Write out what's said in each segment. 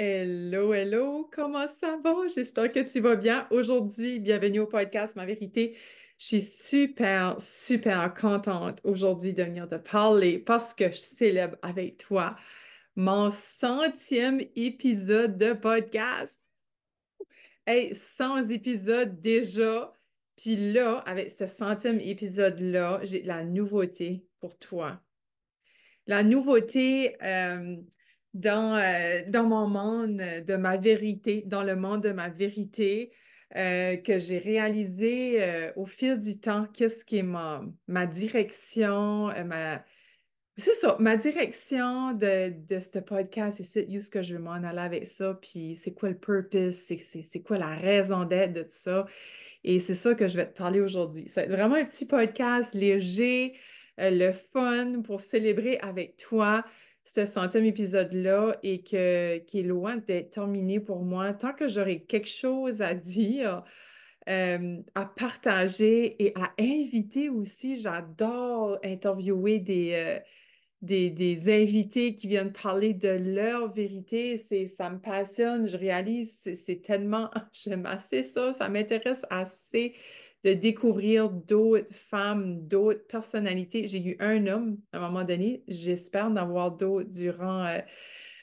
Hello, hello, comment ça va? J'espère que tu vas bien. Aujourd'hui, bienvenue au podcast Ma Vérité. Je suis super, super contente aujourd'hui de venir te parler parce que je célèbre avec toi mon centième épisode de podcast. Hey, 100 épisodes déjà. Puis là, avec ce centième épisode-là, j'ai la nouveauté pour toi. La nouveauté, euh, euh, dans, mon monde euh, de ma vérité, dans le monde de ma vérité, euh, que j'ai réalisé au fil du temps qu'est-ce qui est ma, direction, ma... C'est ça, ma direction de, ce podcast, c'est où ce que je veux m'en aller avec ça, puis c'est quoi le purpose, c'est quoi la raison d'être de ça. Et c'est ça que je vais te parler aujourd'hui. C'est vraiment un petit podcast léger, le fun pour célébrer avec toi ce centième épisode-là et que, qui est loin d'être terminé pour moi. Tant que j'aurai quelque chose à dire, euh, à partager et à inviter aussi, j'adore interviewer des, euh, des, invités qui viennent parler de leur vérité. ça me passionne, je réalise, c'est, c'est tellement, j'aime assez ça, ça m'intéresse assez de découvrir d'autres femmes, d'autres personnalités. J'ai eu un homme à un moment donné. J'espère avoir d'autres durant euh,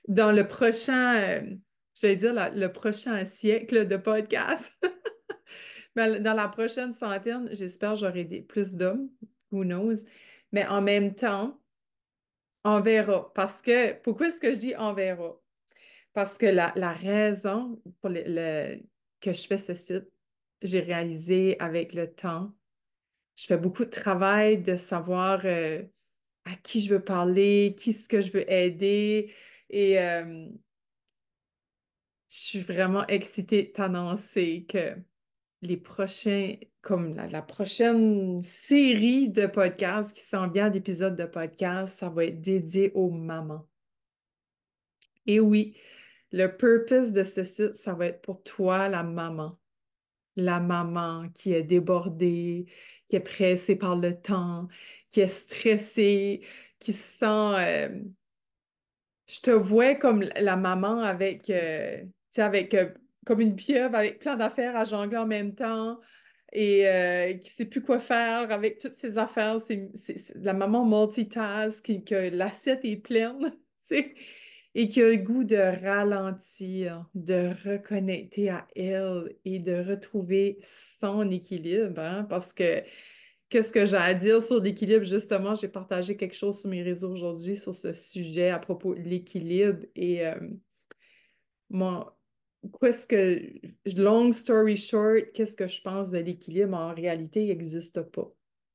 dans le prochain, euh, j'allais dire le prochain siècle de podcast. Ben, dans la prochaine centaine, j'espère j'aurai des, plus d'hommes. Who knows? Mais en même temps, on verra. Parce que pourquoi est-ce que je dis on verra? Parce que la, raison pour le, que je fais ce site, j'ai réalisé avec le temps. Je fais beaucoup de travail de savoir euh, à qui je veux parler, qui est ce que je veux aider. Et euh, je suis vraiment excitée de t'annoncer que les prochains, comme la, prochaine série de podcasts qui sont bien d'épisodes de podcasts, ça va être dédié aux mamans. Et oui, le purpose de ce site, ça va être pour toi, la maman la maman qui est débordée, qui est pressée par le temps, qui est stressée, qui se sent... Euh, je te vois comme la maman avec, euh, avec euh, comme une pieuvre, avec plein d'affaires à jongler en même temps et euh, qui ne sait plus quoi faire avec toutes ces affaires. C'est, la maman multitask qui que l'assiette est pleine. sais et qui a le goût de ralentir, de reconnecter à elle et de retrouver son équilibre, hein, parce que qu'est-ce que j'ai à dire sur l'équilibre? Justement, j'ai partagé quelque chose sur mes réseaux aujourd'hui sur ce sujet à propos de l'équilibre et euh, qu'est-ce que, long story short, qu'est-ce que je pense de l'équilibre? En réalité, il n'existe pas.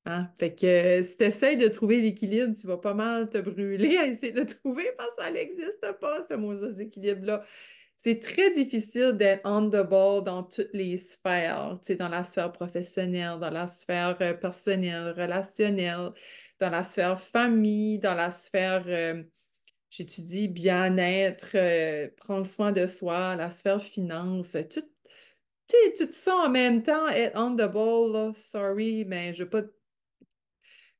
Hein? Fait que euh, si tu essaies de trouver l'équilibre, tu vas pas mal te brûler à essayer de le trouver parce que ça n'existe pas, ce mot équilibre-là. C'est très difficile d'être on the ball dans toutes les sphères, dans la sphère professionnelle, dans la sphère euh, personnelle, relationnelle, dans la sphère famille, dans la sphère, euh, j'étudie bien-être, prendre soin de soi, la sphère finance, tout, tu te sens en même temps être on the ball, sorry, mais je ne veux pas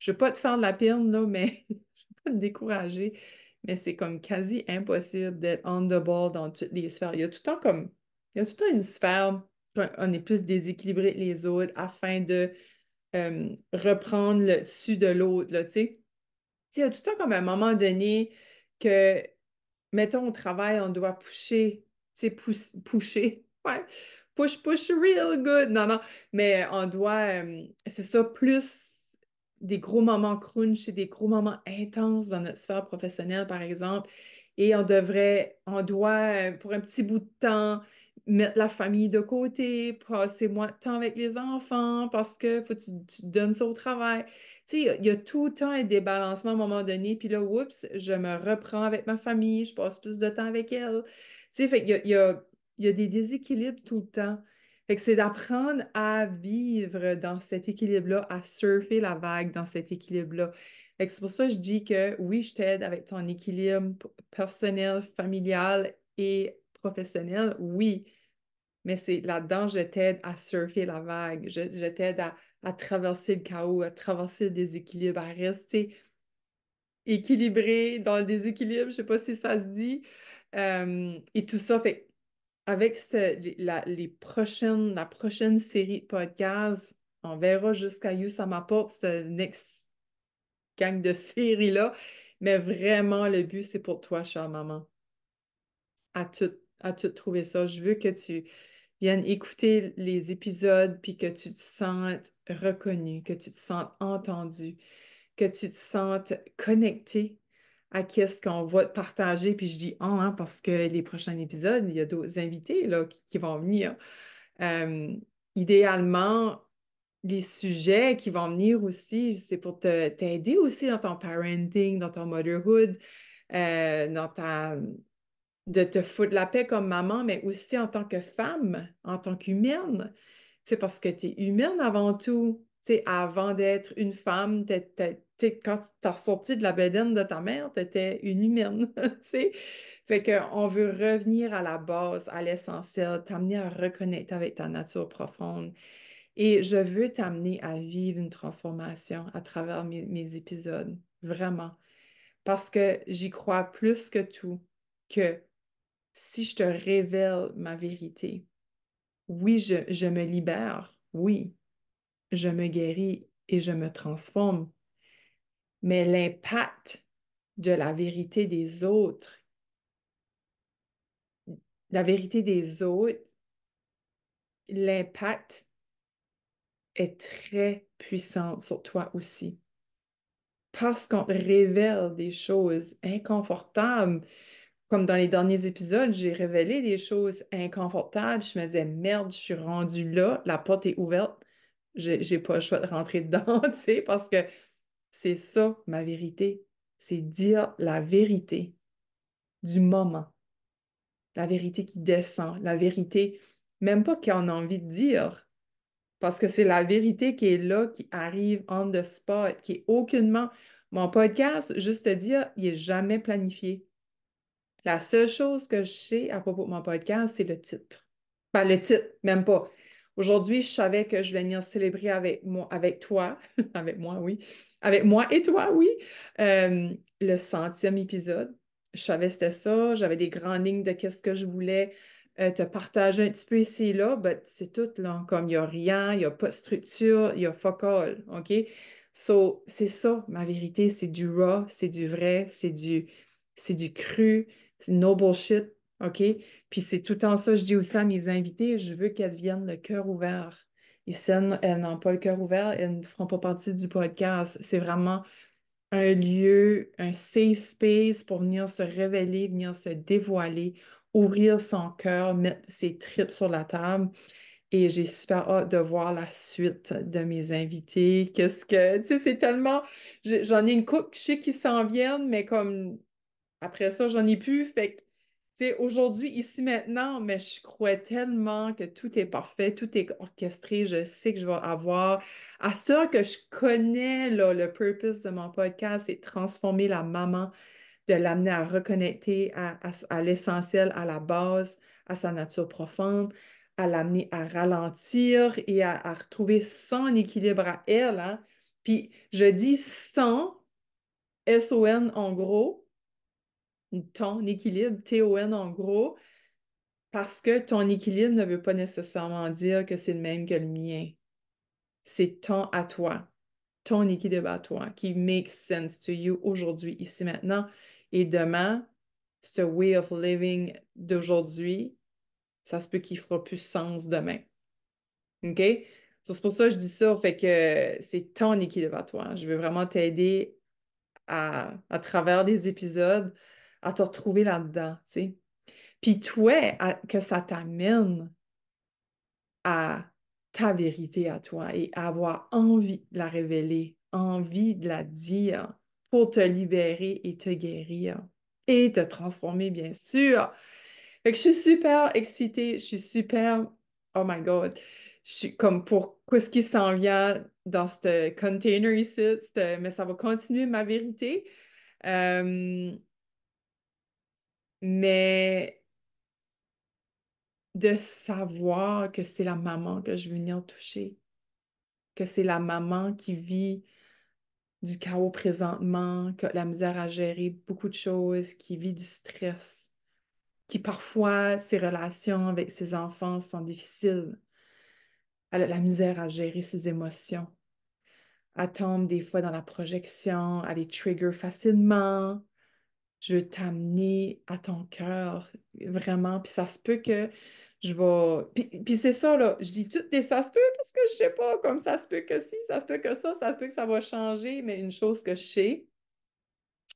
je ne veux pas te faire de la peine là, mais je ne veux pas te décourager. Mais c'est comme quasi impossible d'être on the ball dans toutes les sphères. Il y a tout le temps comme. Il y a tout le temps une sphère on est plus déséquilibré que les autres afin de reprendre le dessus de l'autre, là, tu sais. Il y a tout le temps comme à un moment donné que, mettons, au travail, on doit pousser, tu sais, pousser, ouais, push, push real good. Non, non, mais on doit, c'est ça, plus des gros moments crunch et des gros moments intenses dans notre sphère professionnelle, par exemple. Et on devrait, on doit, euh, pour un petit bout de temps, mettre la famille de côté, passer moins de temps avec les enfants parce que faut tu, donnes ça au travail. Tu sais, il y, a tout le temps un débalancement à un moment donné, puis là, oups, je me reprends avec ma famille, je passe plus de temps avec elle. Tu sais, fait il y y a, des déséquilibres tout le temps. Fait c'est d'apprendre à vivre dans cet équilibre-là, à surfer la vague dans cet équilibre-là. c'est pour ça que je dis que oui, je t'aide avec ton équilibre personnel, familial et professionnel, oui, mais c'est là-dedans, je t'aide à surfer la vague, je, t'aide à, traverser le chaos, à traverser le déséquilibre, à rester équilibré dans le déséquilibre, je ne sais pas si ça se dit. Euh, et tout ça, fait avec la, les prochaines, la prochaine série de podcasts, on verra jusqu'à où ça m'apporte, ce next gang de séries-là. Mais vraiment, le but, c'est pour toi, chère maman. À tout, à trouver ça. Je veux que tu viennes écouter les épisodes, puis que tu te sentes reconnu, que tu te sentes entendu, que tu te sentes connecté à qu'est-ce qu'on va partager. Puis je dis on, ah, hein, parce que les prochains épisodes, il y a d'autres invités qui, vont venir. idéalement, les sujets qui vont venir aussi, c'est pour t'aider aussi dans ton parenting, dans ton motherhood, euh, dans ta de te foutre la paix comme maman, mais aussi en tant que femme, en tant qu'humaine. C'est parce que tu es humaine avant tout sais, avant d'être une femme, quand tu as sorti de la bédaine de ta mère, tu étais une humaine, tu sais. Fait qu'on veut revenir à la base, à l'essentiel, t'amener à reconnaître avec ta nature profonde. Et je veux t'amener à vivre une transformation à travers mes, épisodes, vraiment. Parce que j'y crois plus que tout que si je te révèle ma vérité, oui, je, je me libère, oui, je me guéris et je me transforme. Mais l'impact de la vérité des autres, la vérité des autres, l'impact est très puissant sur toi aussi. Parce qu'on révèle des choses inconfortables, comme dans les derniers épisodes, j'ai révélé des choses inconfortables. Je me disais, merde, je suis rendue là, la porte est ouverte j'ai pas le choix de rentrer dedans, tu sais, parce que c'est ça ma vérité. C'est dire la vérité du moment. La vérité qui descend, la vérité, même pas qu'on a envie de dire, parce que c'est la vérité qui est là, qui arrive en de spot, qui est aucunement. Mon podcast, juste te dire, il n'est jamais planifié. La seule chose que je sais à propos de mon podcast, c'est le titre. Pas le titre, même pas. Aujourd'hui, je savais que je venir célébrer avec moi, avec toi, avec moi, oui, avec moi et toi, oui, euh, le centième épisode. Je savais c'était ça, j'avais des grandes lignes de qu'est-ce que je voulais euh, te partager un petit peu ici et là, mais c'est tout là, comme il n'y a rien, il n'y a pas de structure, il y a fuck all, OK? So, c'est ça, ma vérité, c'est du raw, c'est du vrai, c'est du, c'est du cru, c'est no bullshit, OK? Puis c'est tout le temps ça, je dis aussi à mes invités, je veux qu'elles viennent le cœur ouvert. Et si elles n'ont pas le cœur ouvert, elles ne feront pas partie du podcast. C'est vraiment un lieu, un safe space pour venir se révéler, venir se dévoiler, ouvrir son cœur, mettre ses tripes sur la table. Et j'ai super hâte de voir la suite de mes invités. Qu'est-ce que, tu sais, c'est tellement, j'en ai une coupe, je sais qu'ils s'en viennent, mais comme après ça, j'en ai plus. Fait aujourd'hui, ici, maintenant, mais je crois tellement que tout est parfait, tout est orchestré, je sais que je vais avoir. À ça que je connais, là, le purpose de mon podcast, c'est transformer la maman, de l'amener à reconnecter à, l'essentiel, à la base, à sa nature profonde, à l'amener à ralentir et à, retrouver son équilibre à elle. Hein. Puis je dis son, S-O-N en gros, ton équilibre, T-O-N en gros, parce que ton équilibre ne veut pas nécessairement dire que c'est le même que le mien. C'est ton à toi, ton équilibre à toi qui makes sense to you aujourd'hui, ici, maintenant. Et demain, ce way of living d'aujourd'hui, ça se peut qu'il fera plus sens demain. OK? c'est pour ça que je dis ça. Fait que c'est ton équilibre à toi. Je veux vraiment t'aider à, à travers des épisodes à te retrouver là-dedans, tu sais. Puis toi, que ça t'amène à ta vérité à toi et à avoir envie de la révéler, envie de la dire pour te libérer et te guérir et te transformer, bien sûr. Fait que je suis super excitée, je suis super, oh my god, je suis comme pour quoi ce qui s'en vient dans ce container ici, mais ça va continuer ma vérité. Euh, mais de savoir que c'est la maman que je veux venir toucher, que c'est la maman qui vit du chaos présentement, que la misère à gérer beaucoup de choses, qui vit du stress, qui parfois ses relations avec ses enfants sont difficiles. Elle a la misère à gérer ses émotions. Elle tombe des fois dans la projection, elle les trigger facilement, je veux t'amener à ton cœur, vraiment. Puis ça se peut que je vais. Puis, c'est ça, là. Je dis tout des ça se peut parce que je sais pas, comme ça se peut que si, ça se peut que ça, ça se peut que ça va changer. Mais une chose que je sais,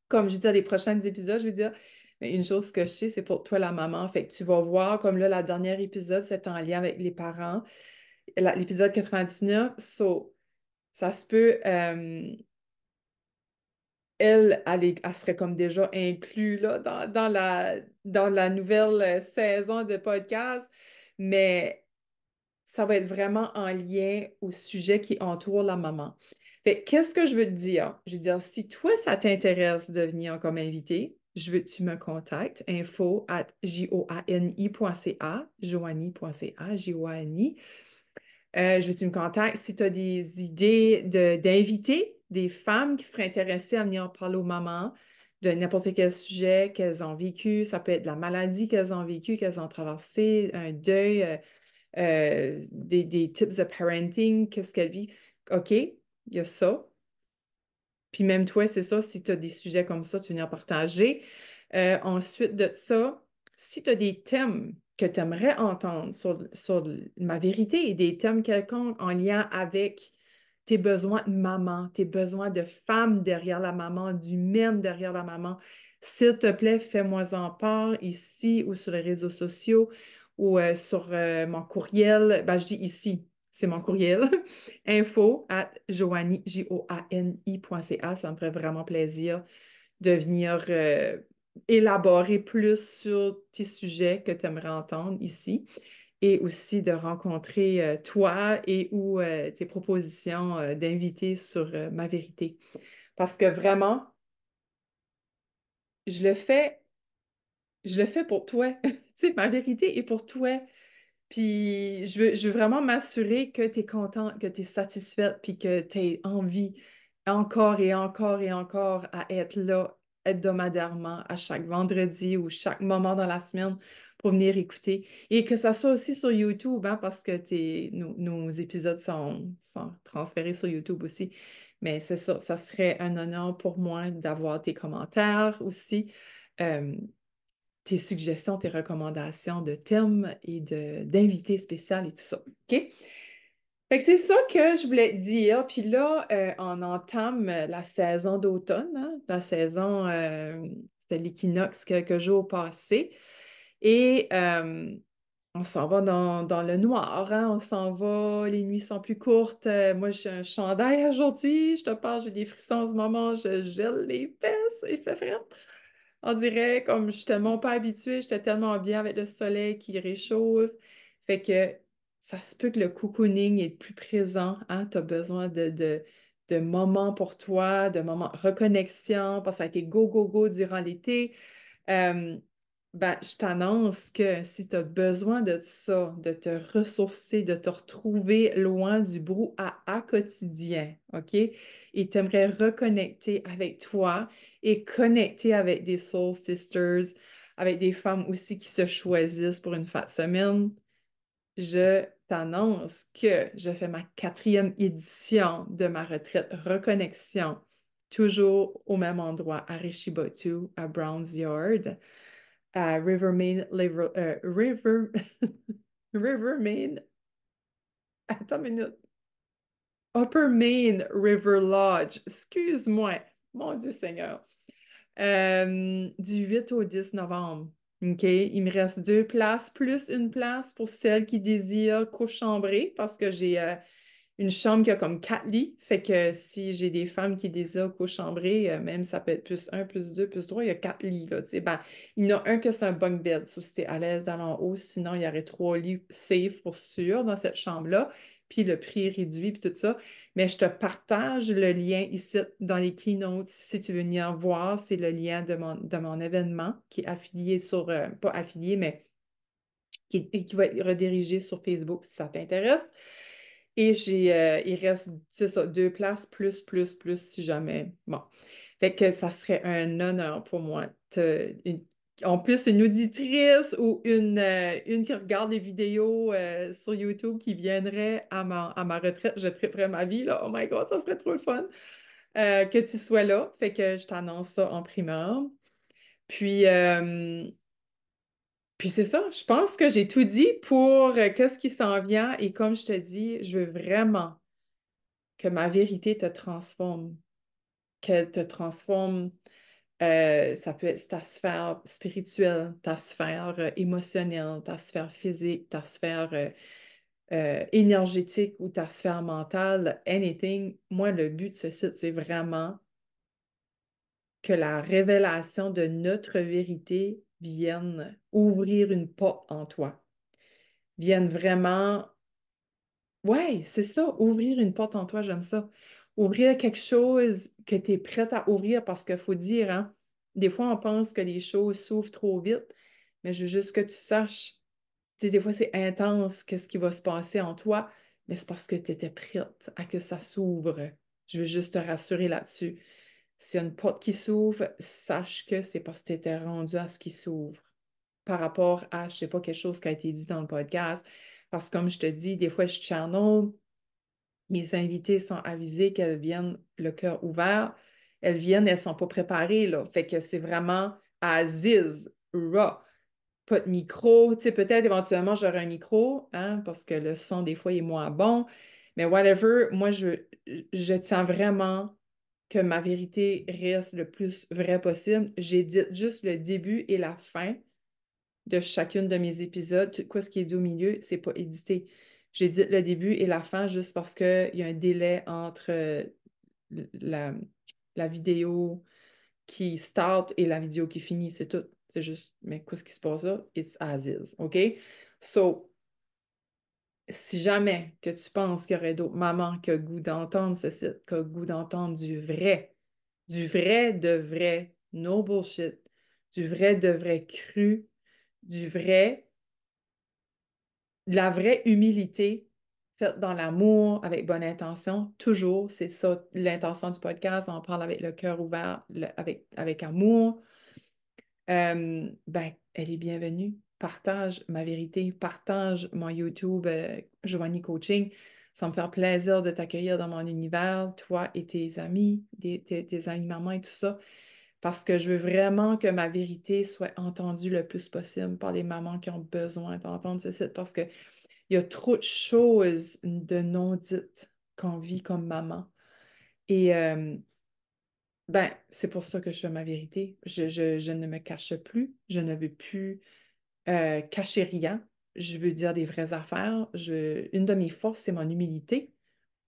comme je dis à les prochains épisodes, je vais dire, mais une chose que je sais, c'est pour toi, la maman. Fait que tu vas voir, comme là, la dernière épisode, c'est en lien avec les parents. L'épisode 99, ça se peut. Euh, elle, elle, serait comme déjà inclue là, dans, la, nouvelle euh, saison de podcast, mais ça va être vraiment en lien au sujet qui entoure la maman. qu'est-ce que je veux te dire? Je veux dire, si toi, ça t'intéresse de venir comme invité, je veux que tu me contactes, info at joani.ca, joani.ca, joani. Euh, je veux que tu me contactes si tu as des idées d'invités des femmes qui seraient intéressées à venir parler aux mamans de n'importe quel sujet qu'elles ont vécu. Ça peut être la maladie qu'elles ont vécu qu'elles ont traversé un deuil, euh, euh, des, des, tips de parenting, qu'est-ce qu'elles vivent. OK, il y a ça. Puis même toi, c'est ça, si tu as des sujets comme ça, tu viens partager. Euh, ensuite de ça, si tu as des thèmes que tu aimerais entendre sur, ma vérité des thèmes quelconques en lien avec tes besoins de maman, tes besoins de femme derrière la maman, d'humaine derrière la maman. S'il te plaît, fais-moi en part ici ou sur les réseaux sociaux ou euh, sur euh, mon courriel. Ben, je dis ici, c'est mon courriel. Info at joanie, Ça me ferait vraiment plaisir de venir euh, élaborer plus sur tes sujets que tu aimerais entendre ici et aussi de rencontrer euh, toi et ou euh, tes propositions euh, d'inviter sur ma vérité. Parce que vraiment, je le fais, je le fais pour toi. tu sais, ma vérité est pour toi. Puis je veux, je veux vraiment m'assurer que tu es contente, que tu es satisfaite, puis que tu as envie encore et encore et encore à être là hebdomadairement à chaque vendredi ou chaque moment dans la semaine pour venir écouter. Et que ça soit aussi sur YouTube, hein, parce que t'es, nos, épisodes sont, transférés sur YouTube aussi. Mais c'est ça, ça serait un honneur pour moi d'avoir tes commentaires aussi, euh, tes suggestions, tes recommandations de thèmes et de, d'invités spéciales et tout ça. OK? Fait que c'est ça que je voulais dire. Puis là, euh, on entame euh, la saison d'automne, hein, la saison, euh, c'était l'équinoxe quelques jours passé. Et on s'en va dans, le noir, hein. on s'en va, les nuits sont plus courtes. moi, j'ai un chandail aujourd'hui, je te parle, j'ai des frissons en ce moment, je gèle les fesses, il fait On dirait, comme je suis tellement pas habituée, j'étais tellement bien avec le soleil qui réchauffe. Fait que ça se peut que le cocooning est plus présent. Hein? Tu as besoin de, moments pour toi, de moments de reconnexion, parce que ça a été go, go, go durant l'été. Euh, ben, je t'annonce que si tu as besoin de ça, de te ressourcer, de te retrouver loin du brouhaha quotidien, OK? Et aimerais reconnecter avec toi et connecter avec des soul sisters, avec des femmes aussi qui se choisissent pour une fête semaine, je t'annonce que je fais ma quatrième édition de ma retraite Reconnexion, toujours au même endroit, à Rishibotu à Brown's Yard, à River, Main... Euh, River, Main... attends une minute, Upper Main River Lodge, excuse-moi, mon Dieu Seigneur, euh, du 8 au 10 novembre. OK? Il me reste deux places, plus une place pour celles qui désirent cochambrer parce que j'ai euh, une chambre qui a comme quatre lits. Fait que si j'ai des femmes qui désirent cochambrer, euh, même ça peut être plus un, plus deux, plus trois, il y a quatre lits. Là, ben, il y en a un que c'est un bunk bed, si tu à l'aise d'aller en haut. Sinon, il y aurait trois lits safe pour sûr dans cette chambre-là le prix réduit, puis tout ça. Mais je te partage le lien ici dans les keynotes. Si tu veux venir voir, c'est le lien de mon, de mon événement qui est affilié sur, euh, pas affilié, mais qui, qui, va être redirigé sur Facebook si ça t'intéresse. Et j'ai, euh, il reste, ça, deux places, plus, plus, plus, si jamais. Bon. Fait que ça serait un honneur pour moi te, en plus une auditrice ou une, euh, qui regarde des vidéos euh, sur YouTube qui viendrait à ma, retraite, je triperais ma vie, là. Oh my God, ça serait trop le fun euh, que tu sois là. Fait que je t'annonce ça en primeur. Puis, puis c'est ça, je pense que j'ai tout dit pour qu'est-ce qui s'en vient. Et comme je te dis, je veux vraiment que ma vérité te transforme, qu'elle te transforme euh, ça peut être ta sphère spirituelle, ta sphère euh, émotionnelle, ta sphère physique, ta sphère euh, énergétique ou ta sphère mentale, anything. Moi, le but de ce site, c'est vraiment que la révélation de notre vérité vienne ouvrir une porte en toi, vienne vraiment... Ouais, c'est ça, ouvrir une porte en toi, j'aime ça ouvrir quelque chose que tu es prête à ouvrir parce qu'il faut dire, hein, des fois, on pense que les choses s'ouvrent trop vite, mais je veux juste que tu saches, des fois, c'est intense, qu'est-ce qui va se passer en toi, mais c'est parce que tu étais prête à que ça s'ouvre. Je veux juste te rassurer là-dessus. S'il y a une porte qui s'ouvre, sache que c'est parce que tu étais rendu à ce qui s'ouvre par rapport à, je ne sais pas, quelque chose qui a été dit dans le podcast. Parce que comme je te dis, des fois, je channel mes invités sont avisés qu'elles viennent le cœur ouvert. Elles viennent, elles ne sont pas préparées. Là. Fait que c'est vraiment Aziz, raw. Pas de micro. Tu peut-être éventuellement j'aurai un micro, hein, parce que le son, des fois, il est moins bon. Mais whatever, moi, je, je tiens vraiment que ma vérité reste le plus vraie possible. J'édite juste le début et la fin de chacune de mes épisodes. Quoi, ce qui est dit au milieu, c'est pas édité j'ai dit le début et la fin juste parce qu'il y a un délai entre euh, la, vidéo qui start et la vidéo qui finit, c'est tout. C'est juste, mais qu'est-ce qui se passe là? It's as is, OK? So, si jamais que tu penses qu'il y aurait d'autres mamans qui ont goût d'entendre site, qui ont goût d'entendre du vrai, du vrai de vrai, no bullshit, du vrai de vrai cru, du vrai la vraie humilité faite dans l'amour, avec bonne intention, toujours, c'est ça l'intention du podcast, on parle avec le cœur ouvert, avec, avec amour, euh, ben, elle est bienvenue. Partage ma vérité, partage mon YouTube, euh, Giovanni Coaching. Ça me fait plaisir de t'accueillir dans mon univers, toi et tes amis, tes, amis, mamans et tout ça parce que je veux vraiment que ma vérité soit entendue le plus possible par les mamans qui ont besoin d'entendre ce site parce qu'il y a trop de choses de non dites qu'on vit comme maman. Et ben, c'est pour ça que je fais ma vérité. Je, ne me cache plus, je ne veux plus euh, cacher rien. Je veux dire des vraies affaires. une de mes forces, c'est mon humilité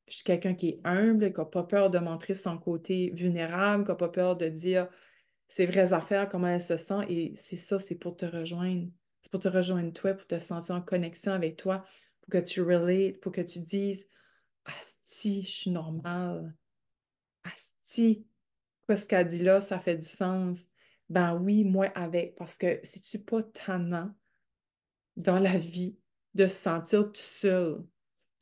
je suis quelqu'un qui est humble, qui n'a pas peur de montrer son côté vulnérable, qui n'a pas peur de dire ses vraies affaires, comment elle se sent. Et c'est ça, c'est pour te rejoindre. C'est pour te rejoindre toi, pour te sentir en connexion avec toi, pour que tu relates, pour que tu dises Asti, je suis normale. Asti, quoi ce qu'elle dit là, ça fait du sens. Ben oui, moi avec. Parce que si tu pas tannant dans la vie de se sentir tout seul,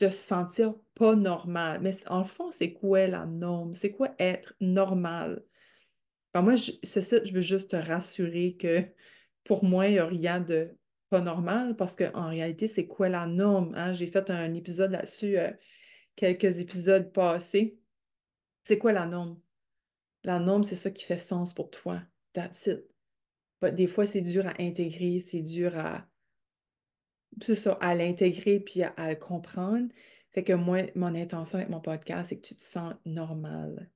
de se sentir pas normal. Mais en fond, c'est quoi la norme? C'est quoi être normal? Ben, moi, je, ce site, je veux juste te rassurer que pour moi, il n'y a rien de pas normal parce qu'en réalité, c'est quoi la norme? Hein? J'ai fait un épisode là-dessus, euh, quelques épisodes passés. C'est quoi la norme? La norme, c'est ça qui fait sens pour toi. That's it. des fois, c'est dur à intégrer, c'est dur à, c'est ça, à l'intégrer puis à, le comprendre. Fait que moi, mon intention avec mon podcast, c'est que tu te sens normal.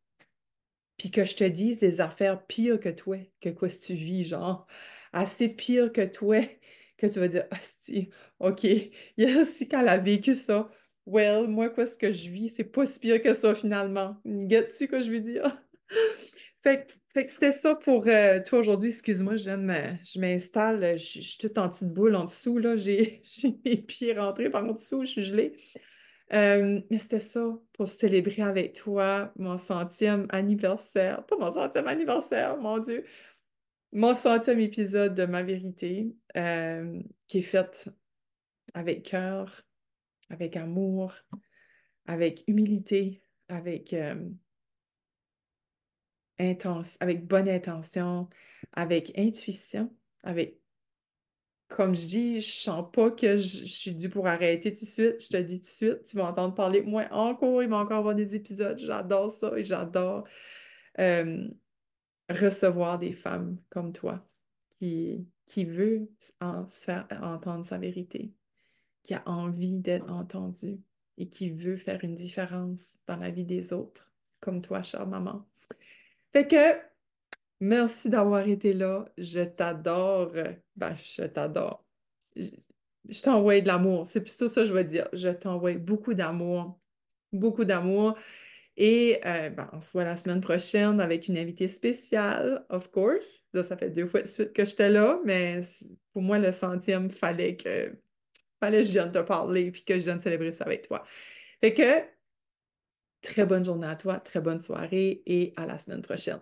Puis que je te dise des affaires pires que toi, que quoi tu vis, genre, assez pire que toi, que tu vas dire, ah, si, OK, il qu'elle a vécu ça, well, moi, quoi ce que je vis, c'est pas si pire que ça, finalement. Get-tu quoi je veux dire? fait c'était ça pour euh, toi aujourd'hui. Excuse-moi, je m'installe. Euh, je, suis toute en petite boule en dessous. Là. J'ai, mes pieds rentrés par en dessous, je suis gelée. Euh, mais c'était ça pour célébrer avec toi mon centième anniversaire. Pas mon centième anniversaire, mon Dieu. Mon centième épisode de Ma Vérité qui est faite avec cœur, avec amour, avec humilité, avec avec bonne intention, avec intuition, avec comme je dis, je sens pas que je, suis due pour arrêter tout de suite. Je te dis tout de suite, tu vas entendre parler de moi encore. Il va encore avoir des épisodes. J'adore ça et j'adore recevoir des femmes comme toi qui, qui veut se faire entendre sa vérité, qui a envie d'être entendue et qui veut faire une différence dans la vie des autres, comme toi, chère maman que merci d'avoir été là. Je t'adore. Ben, je t'adore. Je, t'envoie de l'amour. C'est plutôt ça que je veux dire. Je t'envoie beaucoup d'amour. Beaucoup d'amour. Et euh, ben, on se voit la semaine prochaine avec une invitée spéciale, of course. Là, ça fait deux fois de suite que j'étais là, mais pour moi, le centième, fallait que fallait que je vienne te parler puis que je vienne célébrer ça avec toi. Fait que Très bonne journée à toi, très bonne soirée et à la semaine prochaine.